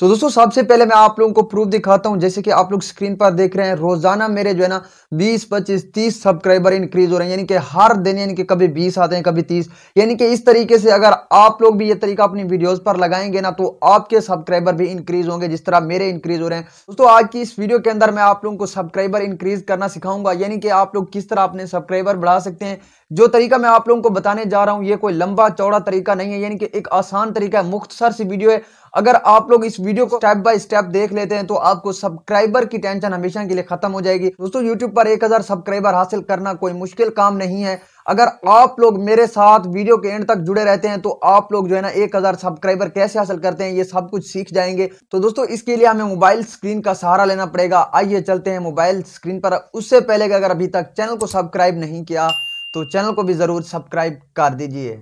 तो दोस्तों सबसे पहले मैं आप लोगों को प्रूफ दिखाता हूं जैसे कि आप लोग स्क्रीन पर देख रहे हैं रोजाना मेरे जो है ना 20 25 30 सब्सक्राइबर इंक्रीज हो रहे हैं यानी कि हर दिन यानी कि कभी 20 आते हैं कभी 30 यानी कि इस तरीके से अगर आप लोग भी ये तरीका अपनी वीडियोस पर लगाएंगे ना तो आपके सब्सक्राइबर भी इंक्रीज होंगे जिस तरह मेरे इंक्रीज हो रहे हैं दोस्तों आज की इस वीडियो के अंदर मैं आप लोगों को सब्सक्राइबर इंक्रीज करना सिखाऊंगा यानी कि आप लोग किस तरह अपने सब्सक्राइबर बढ़ा सकते हैं जो तरीका मैं आप लोगों को बताने जा रहा हूँ ये कोई लंबा चौड़ा तरीका नहीं है यानी कि एक आसान तरीका है मुख्तसर सी वीडियो है अगर आप लोग इस वीडियो को स्टेप बाय स्टेप देख लेते हैं तो आपको सब्सक्राइबर की टेंशन हमेशा के लिए खत्म हो जाएगी दोस्तों यूट्यूब पर एक सब्सक्राइबर हासिल करना कोई मुश्किल काम नहीं है अगर आप लोग मेरे साथ वीडियो के एंड तक जुड़े रहते हैं तो आप लोग जो है ना हजार सब्सक्राइबर कैसे हासिल करते हैं ये सब कुछ सीख जाएंगे तो दोस्तों इसके लिए हमें मोबाइल स्क्रीन का सहारा लेना पड़ेगा आइए चलते हैं मोबाइल स्क्रीन पर उससे पहले अगर अभी तक चैनल को सब्सक्राइब नहीं किया तो चैनल को भी ज़रूर सब्सक्राइब कर दीजिए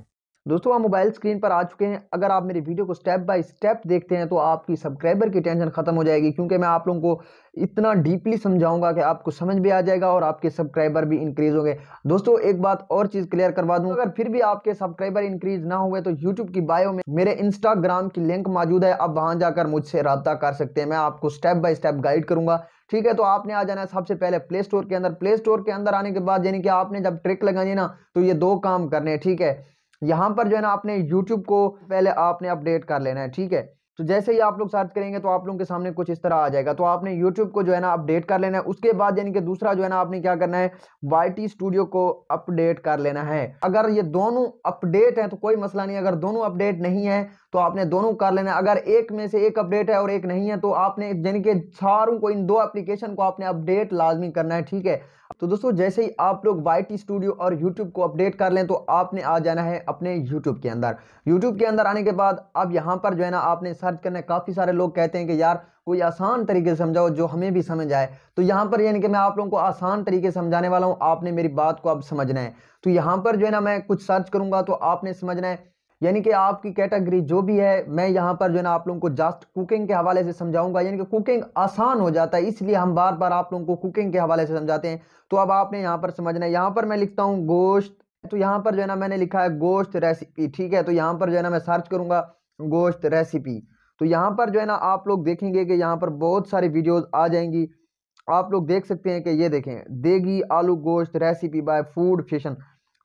दोस्तों आप मोबाइल स्क्रीन पर आ चुके हैं अगर आप मेरी वीडियो को स्टेप बाय स्टेप देखते हैं तो आपकी सब्सक्राइबर की टेंशन ख़त्म हो जाएगी क्योंकि मैं आप लोगों को इतना डीपली समझाऊंगा कि आपको समझ भी आ जाएगा और आपके सब्सक्राइबर भी इंक्रीज़ होंगे दोस्तों एक बात और चीज़ क्लियर करवा दूँ अगर फिर भी आपके सब्सक्राइबर इंक्रीज़ ना हुए तो यूट्यूब की बायो में मेरे इंस्टाग्राम की लिंक मौजूद है आप वहाँ जाकर मुझसे रबा कर सकते हैं मैं आपको स्टेप बाय स्टेप गाइड करूँगा ठीक है तो आपने आ जाना है सबसे पहले प्ले स्टोर के अंदर प्ले स्टोर के अंदर आने के बाद यानी कि आपने जब ट्रिक लगानी ना तो ये दो काम करने हैं ठीक है यहाँ पर जो है ना आपने यूट्यूब को पहले आपने अपडेट कर लेना है ठीक है तो जैसे ही आप लोग सर्च करेंगे तो आप लोगों के सामने कुछ इस तरह आ जाएगा तो आपने यूट्यूब को जो है ना अपडेट कर लेना है उसके बाद यानी कि दूसरा जो है ना आपने क्या करना है वाई स्टूडियो को अपडेट कर लेना है अगर ये दोनों अपडेट है तो कोई मसला नहीं अगर दोनों अपडेट नहीं है तो आपने दोनों कर लेना है अगर एक में से एक अपडेट है और एक नहीं है तो आपने यानी कि सारों को इन दो अप्लीकेशन को आपने अपडेट लाजमी करना है ठीक है तो दोस्तों जैसे ही आप लोग वाई स्टूडियो और यूट्यूब को अपडेट कर लें तो आपने आ जाना है अपने यूट्यूब के अंदर यूट्यूब के अंदर आने के बाद अब यहाँ पर जो है ना आपने सर्च करना है काफ़ी सारे लोग कहते हैं कि यार कोई आसान तरीके से समझाओ जो हमें भी समझ आए तो यहाँ पर यानी कि मैं आप लोगों को आसान तरीके से समझाने वाला हूँ आपने मेरी बात को अब समझना है तो यहाँ पर जो है ना मैं कुछ सर्च करूँगा तो आपने समझना है यानी कि आपकी कैटेगरी जो भी है मैं यहाँ पर जो है ना आप लोगों को जस्ट कुकिंग के हवाले से समझाऊंगा यानी कि कुकिंग आसान हो जाता है इसलिए हम बार बार आप लोगों को कुकिंग के हवाले से समझाते हैं तो अब आपने यहाँ पर समझना है यहाँ पर मैं लिखता हूँ गोश्त तो यहाँ पर जो है ना मैंने लिखा है गोश्त रेसिपी ठीक है तो यहाँ पर जो है ना मैं सर्च करूँगा गोश्त रेसिपी तो यहाँ पर जो है ना आप लोग देखेंगे कि यहाँ पर बहुत सारी वीडियोस आ जाएंगी आप लोग देख सकते हैं कि ये देखें देगी आलू गोश्त रेसिपी बाय फूड फैशन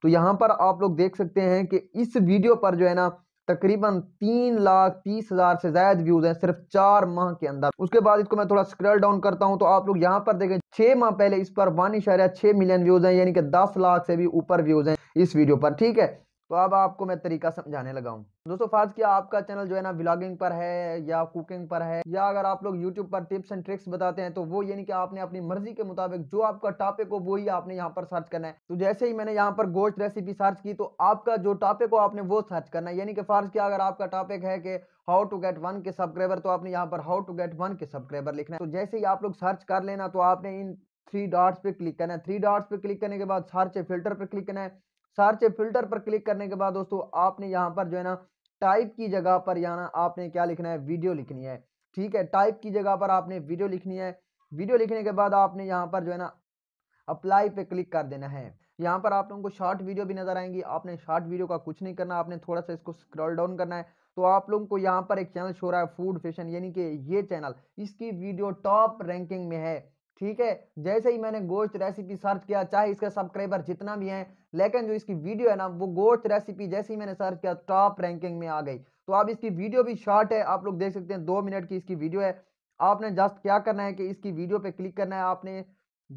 तो यहाँ पर आप लोग देख सकते हैं कि इस वीडियो पर जो है ना तकरीबन तीन लाख तीस हज़ार से ज्यादा व्यूज़ हैं सिर्फ चार माह के अंदर उसके बाद इसको मैं थोड़ा स्क्रल डाउन करता हूँ तो आप लोग यहाँ पर देखें छः माह पहले इस पर वन इशारा छह मिलियन व्यूज़ हैं यानी कि दस लाख से भी ऊपर व्यूज़ हैं इस वीडियो पर ठीक है तो अब आपको मैं तरीका समझाने लगा हूँ दोस्तों फर्ज किया आपका चैनल जो है ना ब्लॉगिंग पर है या कुकिंग पर है या अगर आप लोग यूट्यूब पर टिप्स एंड ट्रिक्स बताते हैं तो वो यानी कि आपने अपनी मर्जी के मुताबिक जो आपका टॉपिक हो वही आपने यहाँ पर सर्च करना है तो जैसे ही मैंने यहाँ पर गोश्त रेसिपी सर्च की तो आपका जो टॉपिक हो आपने वो सर्च करना है यानी कि फर्ज किया अगर आपका टॉपिक है कि how to get one K subscriber तो आपने यहाँ पर how to get one K subscriber लिखना है तो जैसे ही आप लोग सर्च कर लेना तो आपने इन थ्री डॉट्स पे क्लिक करना है थ्री डॉट्स पे क्लिक करने के बाद सर्च फिल्टर पर क्लिक करना है सर्च फिल्टर पर क्लिक करने के बाद दोस्तों आपने यहाँ पर जो है ना टाइप की जगह पर यहाँ आपने क्या लिखना है वीडियो लिखनी है ठीक है टाइप की जगह पर आपने वीडियो लिखनी है वीडियो लिखने के बाद आपने यहाँ पर जो है ना अप्लाई पे क्लिक कर देना है यहाँ पर आप लोगों को शॉर्ट वीडियो भी नजर आएंगी आपने शॉर्ट वीडियो का कुछ नहीं करना आपने थोड़ा सा इसको स्क्रॉल डाउन करना है तो आप लोगों को यहाँ पर एक चैनल छोड़ा है फूड फैशन यानी कि ये चैनल इसकी वीडियो टॉप रैंकिंग में है ठीक है जैसे ही मैंने गोश्त रेसिपी सर्च किया चाहे इसका सब्सक्राइबर जितना भी है लेकिन जो इसकी वीडियो है ना वो गोश्त रेसिपी जैसे ही मैंने सर्च किया टॉप रैंकिंग में आ गई तो आप इसकी वीडियो भी शॉर्ट है आप लोग देख सकते हैं दो मिनट की इसकी वीडियो है आपने जस्ट क्या करना है कि इसकी वीडियो पे क्लिक करना है आपने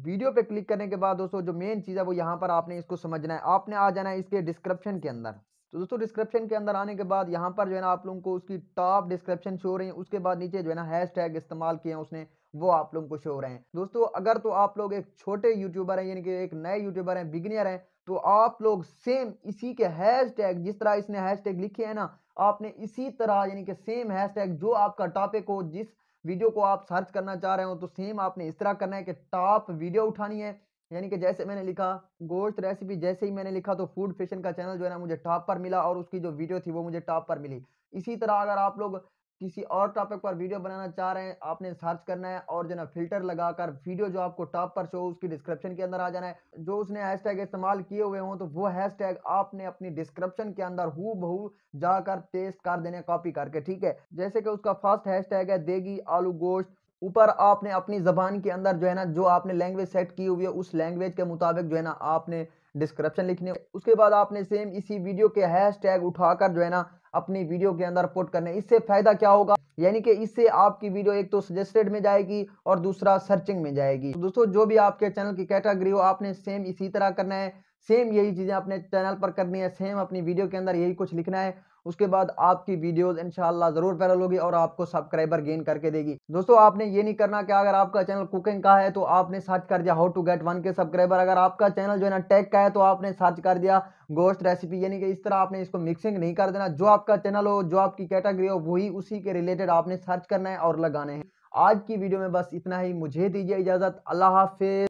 वीडियो पे क्लिक करने के बाद दोस्तों जो मेन चीज़ है वो यहाँ पर आपने इसको समझना है आपने आ जाना है इसके डिस्क्रिप्शन के अंदर तो दोस्तों डिस्क्रिप्शन के अंदर आने के बाद यहाँ पर जो है ना आप लोगों को उसकी टॉप डिस्क्रिप्शन शो रही है उसके बाद नीचे जो है ना हैश इस्तेमाल किए हैं उसने वो आप लोगों को शो हो रहे हैं दोस्तों अगर तो आप लोग एक छोटे यूट्यूबर हैं यानी कि एक नए यूट्यूबर हैं बिगनियर हैं तो आप लोग सेम इसी के हैशटैग जिस तरह इसने हैशटैग लिखे हैं ना आपने इसी तरह यानी कि सेम हैशटैग जो आपका टॉपिक हो जिस वीडियो को आप सर्च करना चाह रहे हो तो सेम आपने इस तरह करना है कि टॉप वीडियो उठानी है यानी कि जैसे मैंने लिखा गोश्त रेसिपी जैसे ही मैंने लिखा तो फूड फैशन का चैनल जो है ना मुझे टॉप पर मिला और उसकी जो वीडियो थी वो मुझे टॉप पर मिली इसी तरह अगर आप लोग किसी और टॉपिक पर वीडियो बनाना चाह रहे हैं आपने सर्च करना है और जो ना फिल्टर लगाकर वीडियो जो आपको टॉप पर शो उसकी डिस्क्रिप्शन के अंदर आ जाना है जो उसने हैशटैग इस्तेमाल किए हुए हों तो वो हैशटैग आपने अपनी डिस्क्रिप्शन के अंदर हु बहू जाकर पेस्ट कर देने कॉपी करके ठीक है जैसे कि उसका फर्स्ट हैश है देगी आलू गोश्त ऊपर आपने अपनी जबान के अंदर जो है ना जो आपने लैंग्वेज सेट की हुई है उस लैंग्वेज के मुताबिक जो है ना आपने डिस्क्रिप्शन लिखने उसके बाद आपने सेम इसी वीडियो के हैश टैग उठाकर जो है ना अपनी वीडियो के अंदर पोस्ट करने इससे फायदा क्या होगा यानी कि इससे आपकी वीडियो एक तो सजेस्टेड में जाएगी और दूसरा सर्चिंग में जाएगी तो दोस्तों जो भी आपके चैनल की कैटेगरी हो आपने सेम इसी तरह करना है सेम यही चीज़ें अपने चैनल पर करनी है सेम अपनी वीडियो के अंदर यही कुछ लिखना है उसके बाद आपकी वीडियो इन ज़रूर पैरल होगी और आपको सब्सक्राइबर गेन करके देगी दोस्तों आपने ये नहीं करना कि अगर आपका चैनल कुकिंग का है तो आपने सर्च कर दिया how to get one K subscriber अगर आपका चैनल जो है ना टेक का है तो आपने सर्च कर दिया गोश्त रेसिपी यानी कि इस तरह आपने इसको मिक्सिंग नहीं कर देना जो आपका चैनल हो जो आपकी कैटेगरी हो वही उसी के रिलेटेड आपने सर्च करना है और लगाने हैं आज की वीडियो में बस इतना ही मुझे दीजिए इजाज़त अल्लाह हाफिज